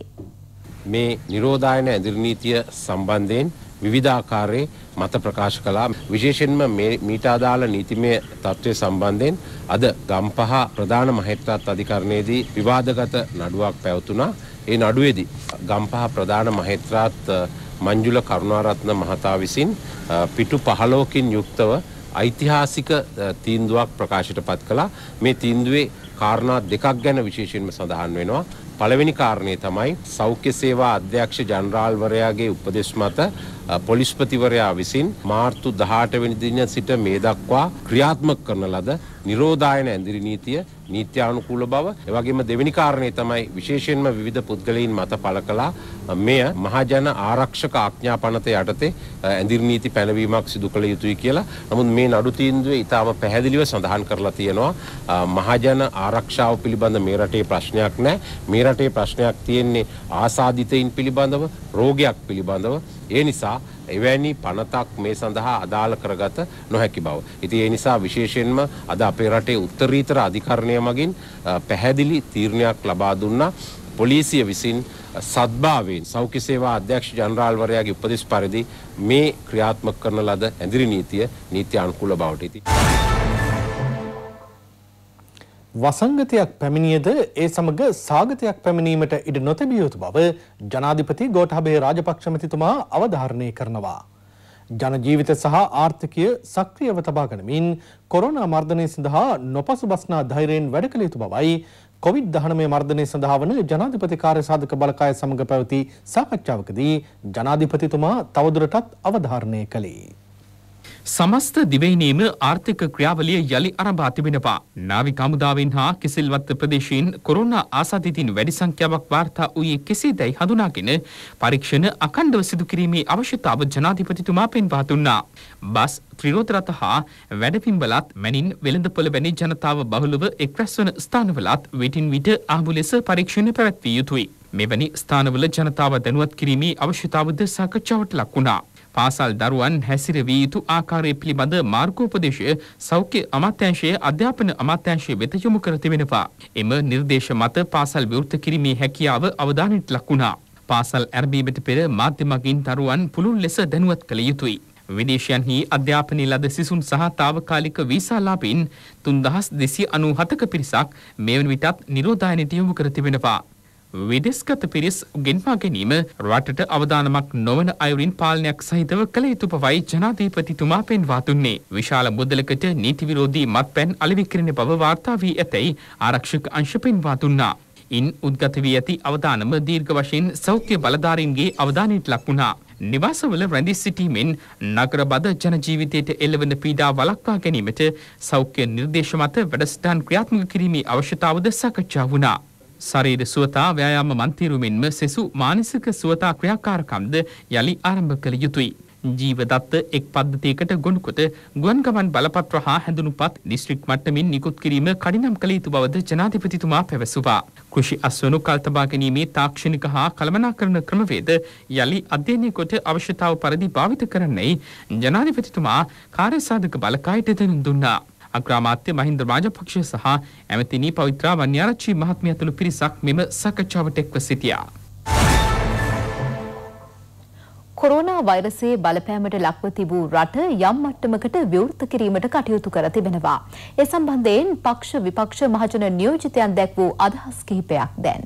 මේ නිරෝධායන ඇදිරි නීතිය සම්බන්ධයෙන් විවිධාකාරයේ මත ප්‍රකාශ කළා විශේෂයෙන්ම මීට අදාළ නීතිමය තත්ත්වය සම්බන්ධයෙන් අද ගම්පහ ප්‍රධාන මහෙත්‍රාත් අධිකරණයේදී විවාදගත නඩුවක් පැවතුණා ඒ නඩුවේදී ගම්පහ ප්‍රධාන මහෙත්‍රාත් මංජුල කරුණාරත්න මහතා විසින් පිටු පහලෝකින් යුක්තව ඓතිහාසික තීන්දුවක් ප්‍රකාශයට පත් කළා මේ තීන්දුවේ කාරණා දෙකක් ගැන විශේෂයෙන්ම සඳහන් වෙනවා පළවෙනි කාරණය තමයි සෞඛ්‍ය සේවා අධ්‍යක්ෂ ජනරාල්වරයාගේ උපදෙස් මත පොලිස්පතිවරයා විසින් මාර්තු 18 වෙනි දින සිට මේ දක්වා ක්‍රියාත්මක කරන ලද නිරෝධායන ඇඳිරි නීතිය නීත්‍යානුකූල බව එවැගේම දෙවෙනි කාරණේ තමයි විශේෂයෙන්ම විවිධ පුද්ගලයන් මත පළ කළා මෙය මහජන ආරක්ෂක ආඥාපනත යටතේ ඇඳිරි නීති පැනවීමක් සිදු කළ යුතුයි කියලා. නමුත් මේ නඩු තීන්දුවේ ඊටාම පැහැදිලිව සඳහන් කරලා තියෙනවා මහජන ආරක්ෂාව පිළිබඳ මේ රටේ ප්‍රශ්නයක් නැහැ. මේ රටේ ප්‍රශ්නයක් තියෙන්නේ ආසාදිතයින් පිළිබඳව, රෝගයක් පිළිබඳව. ඒ නිසා එවැනි පනතක් මේ සඳහා අදාළ කරගත නොහැකි බව. ඉතින් ඒ නිසා විශේෂයෙන්ම අද අපේ රටේ උත්තරීතර අධිකරණය මගින් පැහැදිලි තීරණයක් ලබා දුන්නා. පොලිසිය විසින් සත්භාවයෙන් සෞඛ්‍ය සේවා අධ්‍යක්ෂ ජනරාල්වරයාගේ උපදෙස් පරිදි මේ ක්‍රියාත්මක කරන ලද ඇඳිරි නීතිය නීත්‍යානුකූල බවට ඉතිරි වසංගතයක් පැමිණියද ඒ සමග සාගතයක් පැමිණීමට ඉඩ නොතැබිය යුතු බව ජනාධිපති ගෝඨාභය රාජපක්ෂ මැතිතුමා අවධාරණය කරනවා. ජන ජීවිත සහ ආර්ථිකය සක්‍රියව තබා ගනිමින් කොරෝනා මර්ධනය සඳහා නොපසුබස්නා ධෛර්යයෙන් වැඩ කළ යුතු බවයි කොවිඩ්-19 මර්ධනය සඳහා වන ජනාධිපති කාර්ය සාධක බලකාය සමග පැවති සාකච්ඡාවකදී ජනාධිපතිතුමා තවදුරටත් අවධාරණය කළේ. සමස්ත දිවයිනීම ආර්ථික ක්‍රියාවලිය යළි අරඹා තිබෙනවා. නාවික හමුදාවෙන් හා කිසිල්වත්ත ප්‍රදේශයෙන් කොරෝනා ආසාදිතින් වැඩි සංඛ්‍යාවක් වාර්තා වූයේ කෙසේදැයි හඳුනාගෙන පරීක්ෂණ අඛණ්ඩව සිදු කිරීමේ අවශ්‍යතාව ජනාධිපතිතුමා පෙන්වා දුන්නා. බස් ත්‍රිරෝද රථ හා වැඩපිම්බලත් මැනින් වෙළඳපොළ වැනි ජනතාව බහුලව එක්රැස් වන ස්ථානවලත් විටින් විට ආහු ලෙස පරීක්ෂණ පැවැත්විය යුතුයි. මෙවැනි ස්ථානවල ජනතාව දැනුවත් කිරීමේ අවශ්‍යතාවද සාකච්ඡාවට ලක් වුණා. පාසල් දරුවන් හැසිරවිය යුතු ආකාරය පිළිබඳ මාර්ගෝපදේශය සෞඛ්‍ය අමාත්‍යාංශයේ අධ්‍යාපන අමාත්‍යාංශය වෙත යොමු කර තිබෙනවා. එම නිර්දේශ මත පාසල් විවෘත කිරීමේ හැකියාව අවධානයට ලක් වුණා. පාසල් ඇරඹීමට පෙර මාධ්‍ය මගින් දරුවන් පුළුල් ලෙස දැනුවත් කළ යුතුයි. විදේශයන්හි අධ්‍යාපනය ලද සිසුන් සහ తాවකාලික වීසාලාපින් 3297ක පිරිසක් මේ වන විටත් නිරෝධායනයට යොමු කර තිබෙනවා. විදෙස්ගත පිරිස් ගෙන්වා ගැනීම රටට අවදානමක් නොවන අයුරින් පාලනයක් සහිතව කළ යුතු බවයි ජනාධීපතිතුමා පෙන්වා දුන්නේ. විශාල මුදලකට නීති විරෝධී මත්පැන් අලෙවිකිරෙන බව වාර්තා වී ඇතැයි ආරක්ෂක අංශ පෙන්වා දුන්නා. ඉන් උද්ගත වී ඇති අවදානම දීර්ඝ වශයෙන් සෞඛ්‍ය බලධාරීන්ගේ අවධානයට ලක් වුණා. නිවාසවල රැඳී සිටීමෙන් නගර බද ජනජීවිතයට එල්ලවන පීඩා වලක්වා ගැනීමට සෞඛ්‍ය නිර්දේශ මත වැඩසටහන් ක්‍රියාත්මක කිරීමේ අවශ්‍යතාවද සකච්ඡා වුණා. ශරීර සුවතා ව්‍යායාම මන්තිරුමින්ම සෙසු මානසික සුවතා ක්‍රියාකාරකම්ද යළි ආරම්භ කළ යුතුයි. ජීවදත්ත එක් පද්ධතියකට ගොනුකොට ගුවන්ගමන් බලපත්‍ර හා හැඳුනුපත් දිස්ත්‍රික් මට්ටමින් නිකුත් කිරීම කඩිනම් කළ යුතු බවද ජනාධිපතිතුමා පැවසුවා. කෘෂි අස්වනු කල්තබා ගැනීමේ තාක්ෂණික හා කළමනාකරන ක්‍රමවේද යළි අධ්‍යයනය කොට අවශ්‍යතාව පරිදි භාවිත කරන්නේ ජනාධිපතිතුමා කාර්යසාධක බලකායට දෙනුම් දුන්නා. අග්‍රාමාත්‍ය මහින්ද රාජපක්ෂ සහ ඇමතිනි පවිත්‍රා වන්‍යාරච්චි මහත්මිය ඇතුළු පිරිසක් මෙම සාකච්ඡාවට එක්ව සිටියා. කොරෝනා වෛරසයේ බලපෑමට ලක්ව තිබූ රට යම් මට්ටමකට විවෘත කිරීමට කටයුතු කර තිබෙනවා. ඒ සම්බන්ධයෙන් පක්ෂ විපක්ෂ මහජන නියෝජිතයන් දැක් වූ අදහස් කිහිපයක් දැන්.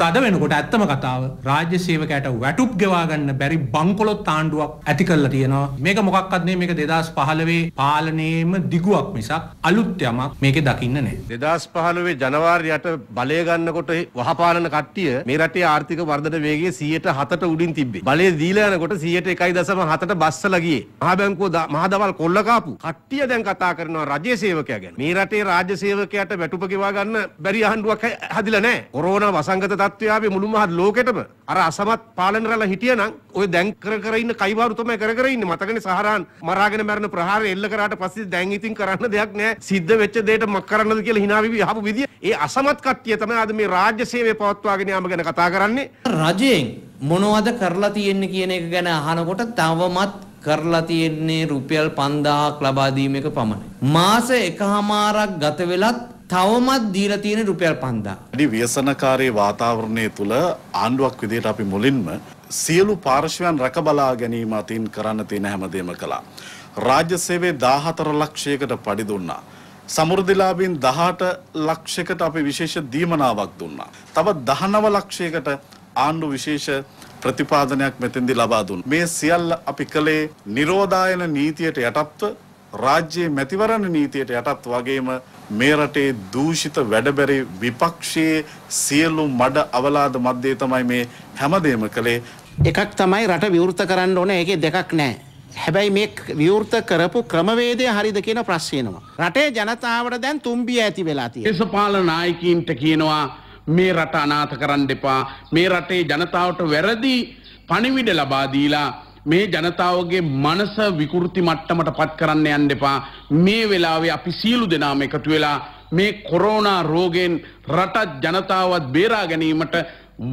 අද වෙනකොට ඇත්තම කතාව රාජ්‍ය සේවකයට වැටුප් ගෙවාගන්න බැරි බංකොලොත් ආණ්ඩුවක් ඇති කරලා තියෙනවා. මේක මොකක්වත් නෙමෙයි මේක 2015 පාලනයේම දිගුවක් මිසක් අලුත් යමක් මේකේ දකින්න නැහැ. 2015 ජනවාරියට බලය ගන්නකොට වහපාලන කට්ටිය මේ රටේ ආර්ථික වර්ධන වේගය 107ට උඩින් තිබ්බේ. බලය දීලා යනකොට 101.7ට බස්සලා ගියේ. මහා බැංකුව මහා දවල් කොල්ල කාපු කට්ටිය දැන් කතා කරනවා රජයේ සේවකයා ගැන. මේ රටේ රාජ්‍ය සේවකයාට වැටුප ගෙවා ගන්න බැරි ආණ්ඩුවක් හැදිලා නැහැ. කොරෝනා වසංගත තත්ත්වය ආවේ මුළු මහත් ලෝකෙටම අර අසමත් පාලන රැළ හිටියනම් ඔය දැන් කර කර ඉන්න කයිවාරු තමයි කර කර ඉන්නේ මතකනේ සහරාන් මරාගෙන මැරෙන ප්‍රහාරය එල්ල කරාට පස්සේ දැන් ඉතින් කරන්න දෙයක් නැහැ සිද්ධ වෙච්ච දෙයට මක් කරන්නද කියලා hina වෙවි අහපු විදිය ඒ අසමත් කට්ටිය තමයි අද මේ රාජ්‍ය සේවය පවත්වාගෙන යාම ගැන කතා කරන්නේ රජයෙන් මොනවද කරලා තියෙන්නේ කියන එක ගැන අහනකොට තවමත් කරලා තියෙන්නේ රුපියල් 5000ක් ලබා දීමක පමණයි. මාස එකහමාරක් ගත වෙලත් තවමත් දීලා තියෙන රුපියල් 5000. අඩි ව්‍යසනකාරී වාතාවරණය තුල ආණ්ඩුවක් විදිහට අපි මුලින්ම සියලු පාර්ශ්වයන් රකබලා ගැනීම අතින් කරන්න තියෙන හැමදේම කළා. රාජ්‍ය සේවයේ 14 ලක්ෂයකට පඩි දුන්නා. සමෘද්ධිලාභීන් 18 ලක්ෂයකට අපි විශේෂ දීමනාවක් දුන්නා. තව 19 ලක්ෂයකට ආණ්ඩු විශේෂ ප්‍රතිපාදනයක් මෙතෙන්දි ලබා දුන්නා. මේ සියල්ල අපි කළේ නිරෝධායන නීතියට යටත්ව රාජ්‍යයේ මැතිවරණ නීතියට යටත් වගේම මේ රටේ දූෂිත වැඩබැරි විපක්ෂයේ සියලු මඩ අවලාද මැද්දේ තමයි මේ හැමදේම කළේ. එකක් තමයි රට විවෘත කරන්න ඕන ඒකේ දෙකක් නැහැ. හැබැයි මේ විවෘත කරපු ක්‍රමවේදය හරිද කියන ප්‍රශ්නයනවා. රටේ ජනතාවට දැන් තුම්බිය ඇති වෙලා තියෙනවා. දේශපාලන නායකයින්ට කියනවා මේ රට අනාථ කරන්න එපා. මේ රටේ ජනතාවට වැරදි පණිවිඩ ලබා දීලා මේ ජනතාවගේ මනස විකෘති මට්ටමට පත් කරන්න යන්න එපා මේ වෙලාවේ අපි සීලු දෙනාම එකතු වෙලා මේ කොරෝනා රෝගෙන් රටත් ජනතාවත් බේරා ගැනීමට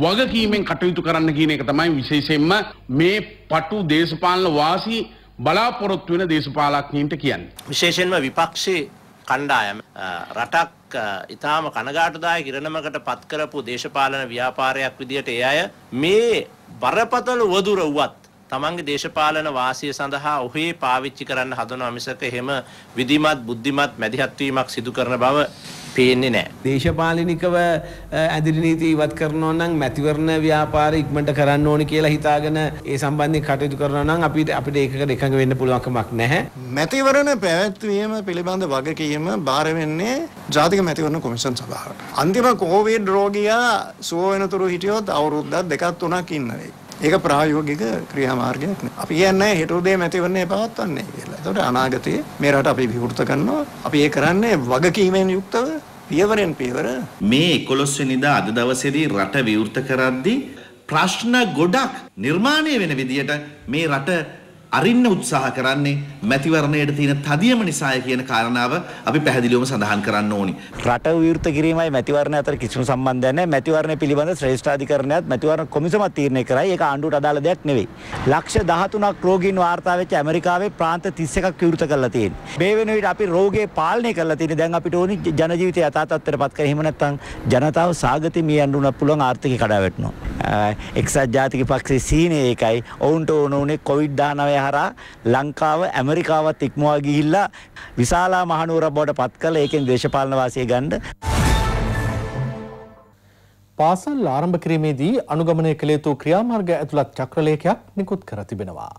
වගකීමෙන් කටයුතු කරන්න කියන එක තමයි විශේෂයෙන්ම මේ පටු දේශපාලන වාසී බලාපොරොත්තු වෙන දේශපාලඥයින්ට කියන්නේ. විශේෂයෙන්ම විපක්ෂයේ කණ්ඩායම රටක් ඊටාම කනගාටුදායක ඉරණමකට පත් කරපු දේශපාලන ව්‍යාපාරයක් විදියට ඒ අය මේ බරපතල වදුර වුවත් තමන්ගේ දේශපාලන වාසිය සඳහා ඔහේ පාවිච්චි කරන්න හදනවා මිසක එහෙම විධිමත් බුද්ධිමත් මැදිහත් වීමක් සිදු කරන බව පේන්නේ නැහැ. දේශපාලනිකව ඇදිරි නීති ඉවත් කරනවා නම් මැතිවරණ ව්‍යාපාර ඉක්මනට කරන්න ඕනේ කියලා හිතාගෙන ඒ සම්බන්ධයෙන් කටයුතු කරනවා නම් අපිට අපිට ඒකකට එකඟ වෙන්න පුළුවන්කමක් නැහැ. මැතිවරණ පැවැත්වීම පිළිබඳ වගකීම බාර වෙන්නේ ජාතික මැතිවරණ කොමිෂන් සභාවට. අන්තිම කොවිඩ් රෝගියා සුව වෙනතුරු හිටියොත් අවුරුද්දක් දෙකක් තුනක් ඉන්න වෙයි. ඒක ප්‍රායෝගික ක්‍රියාමාර්ගයක් නේ. අපි කියන්නේ හෙටුදේ මැතිවරණය පවත්වන්නේ කියලා. ඒතකොට අනාගතයේ මේ රට අපි විවෘත කරනවා. අපි ඒ කරන්නේ වගකීමෙන් යුක්තව පියවරෙන් පියවර. මේ 11 වෙනිදා අද දවසේදී රට විවෘත කරද්දී ප්‍රශ්න ගොඩක් නිර්මාණය වෙන විදියට මේ රට අරින්න උත්සාහ කරන්නේ මැතිවරණයට තියෙන තදියම නිසාය කියන කාරණාව අපි පැහැදිලිවම සඳහන් කරන්න ඕනි. රට විවෘත කිරීමයි මැතිවරණ අතර කිසිම සම්බන්ධයක් නැහැ. මැතිවරණය පිළිබඳ ශ්‍රේෂ්ඨාධිකරණයත් මැතිවරණ කොමිසමත් තීරණය කරයි. ඒක ආණ්ඩුවට අදාළ දෙයක් නෙවෙයි. ලක්ෂ 13ක් රෝගීන් වාර්තා වෙච්ච ඇමරිකාවේ ප්‍රාන්ත 31ක් විවෘත කරලා තියෙනවා. මේ වෙන විට අපි රෝගේ පාලනය කරලා තියෙන දැන් අපිට ඕනි ජන ජීවිතය යථා තත්ත්වයට පත් කර එහෙම නැත්නම් ජනතාව සාගති මිය යන්න උනත් පුළුවන් ආර්ථිකය කඩා වැටෙනවා. එක්සත් ජාතික පක්ෂයේ සීනේ ඒකයි. ඔවුන්ට ඕන උනේ කොවිඩ් 19 විහාරය හරහා ලංකාව ඇමරිකාවත් ඉක්මවා ගිහිල්ලා විශාලා මහනුවර බවට පත් කළ ඒකෙන් දේශපාලන වාසිය ගන්න. පාසල් ආරම්භ කිරීමේදී අනුගමනය කළ යුතු ක්‍රියාමාර්ග ඇතුළත් චක්‍රලේඛයක් නිකුත් කර තිබෙනවා.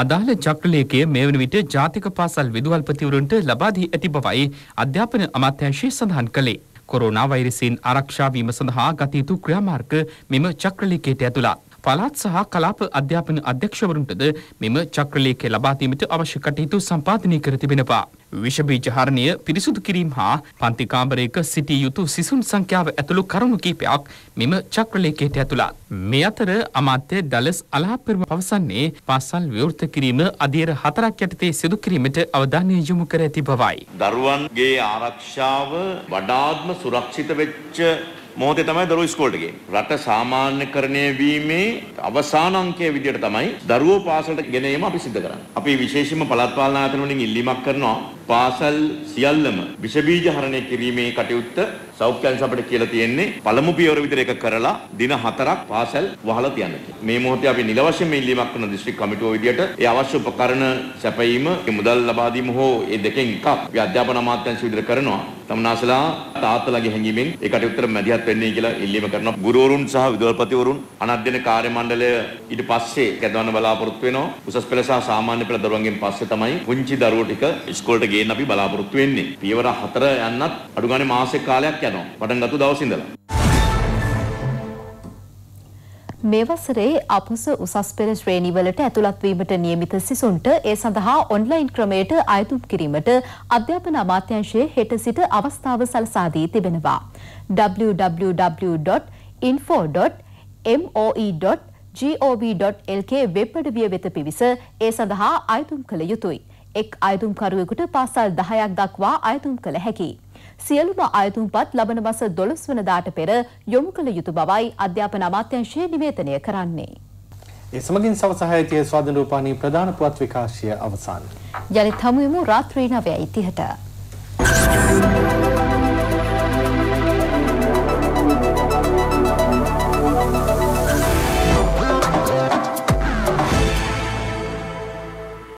අදාළ චක්‍රලේකය මේ වන විට ජාතික පාසල් විදුවල්පතිවරුන්ට ලබාදී ඇති බවයි අධ්‍යාපන අමාත්‍යංශය සඳහන් කළේ. කොරෝනා වෛරසින් ආරක්ෂාවීම සඳහා ගතයුතු ක්‍රියාමාර්ග මෙම චක්‍රලේකයට ඇතුළත්. පළාත් සහ කලාප අධ්‍යාපන අධ්‍යක්ෂවරුන්ටද මෙම චක්‍රලේඛය ලබා දීමට අවශ්‍ය කටයුතු සම්පාදනය කර තිබෙනවා. විෂබීජ හරණය පිරිසුදු කිරීම හා පන්ති කාමරයක සිටිය යුතු සිසුන් සංඛ්‍යාව ඇතුළු කරුණු කිහිපයක් මෙම චක්‍රලේඛයට ඇතුළත්. මේ අතර අමාත්‍ය ඩලස් අලහප්පිරුම පවසන්නේ පාසල් විවෘත කිරීම අධීර හතරක් යටතේ සිදු කිරීමට අවධානය යොමු කර ඇති බවයි. දරුවන්ගේ ආරක්ෂාව වඩාත්ම සුරක්ෂිත වෙච්ච මොහොතේ තමයි දරුවෝ ඉස්කෝලට ගේන්නේ. රට සාමාන්‍යකරණය වීමේ අවසාන අංකය විදිහට තමයි දරුවෝ පාසලට ගෙන ඒම අපි සිද්ධ කරන්නේ. අපි විශේෂයෙන්ම පළාත් පාලන ආයතන වලින් ඉල්ලීමක් කරනවා පාසල් සියල්ලම විෂ බීජ හරණය කිරීමේ කටයුත්ත සෞඛ්‍යංශ අපිට කියලා තියෙන්නේ පළමු පියවර විතර එක කරලා දින හතරක් පාසල් වහලා තියන්න කියලා. මේ මොහොතේ අපි නිල වශයෙන් ඉල්ලීමක් කරන දිස්ත්‍රික් කමිටුව විදියට ඒ අවශ්‍ය උපකරණ සැපයීම, මුදල් ලබා දීම හෝ ඒ දෙකෙන් එකක් අපි අධ්‍යාපන අමාත්‍යාංශ විදියට කරනවා. තමනාසලා තාත්තලාගේ හැඟීමෙන් ඒ කටයුත්තට මැදිහත් වෙන්නේ කියලා ඉල්ලීම කරනවා. ගුරුවරුන් සහ විදුහල්පතිවරුන් අනධ්‍යන කාර්ය මණ්ඩලය ඊට පස්සේ ගැදවන්න බලාපොරොත්තු වෙනවා. උසස් පෙළ සහ සාමාන්‍ය පෙළ දරුවන්ගෙන් පස්සේ තමයි පුංචි දරුවෝ ටික ඉස්කෝලේට වැඩියෙන් අපි බලාපොරොත්තු වෙන්නේ. පියවර 4 යන්නත් අඩු ගානේ මාසෙක කාලයක් යනවා. පටන් ගත්ත දවස් ඉඳලා. මේ වසරේ අපොස උසස් පෙළ ශ්‍රේණිවලට ඇතුළත් වීමට නියමිත සිසුන්ට ඒ සඳහා ඔන්ලයින් ක්‍රමයට අයතුම් කිරීමට අධ්‍යාපන අමාත්‍යාංශයේ හෙට සිට අවස්ථාව සලසා දී තිබෙනවා. www.info.moe.gov.lk වෙබ් අඩවිය වෙත පිවිස ඒ සඳහා අයතුම් කළ යුතුයි. එක් අයතුම්කරුවෙකුට පාසල් 10ක් දක්වා අයතුම් කළ හැකියි. සියලුම අයතුම්පත් ලබන මස 12 වනදාට පෙර යොමු කළ යුතු බවයි අධ්‍යාපන අමාත්‍යාංශය නිවේදනය කරන්නේ. ඒ සමගින් සවස 6යි ස්වාධීන රූපවාහිනී ප්‍රධාන පුවත් විකාශය අවසන්. ජනිත් හමුවෙමු රාත්‍රී 9:30ට.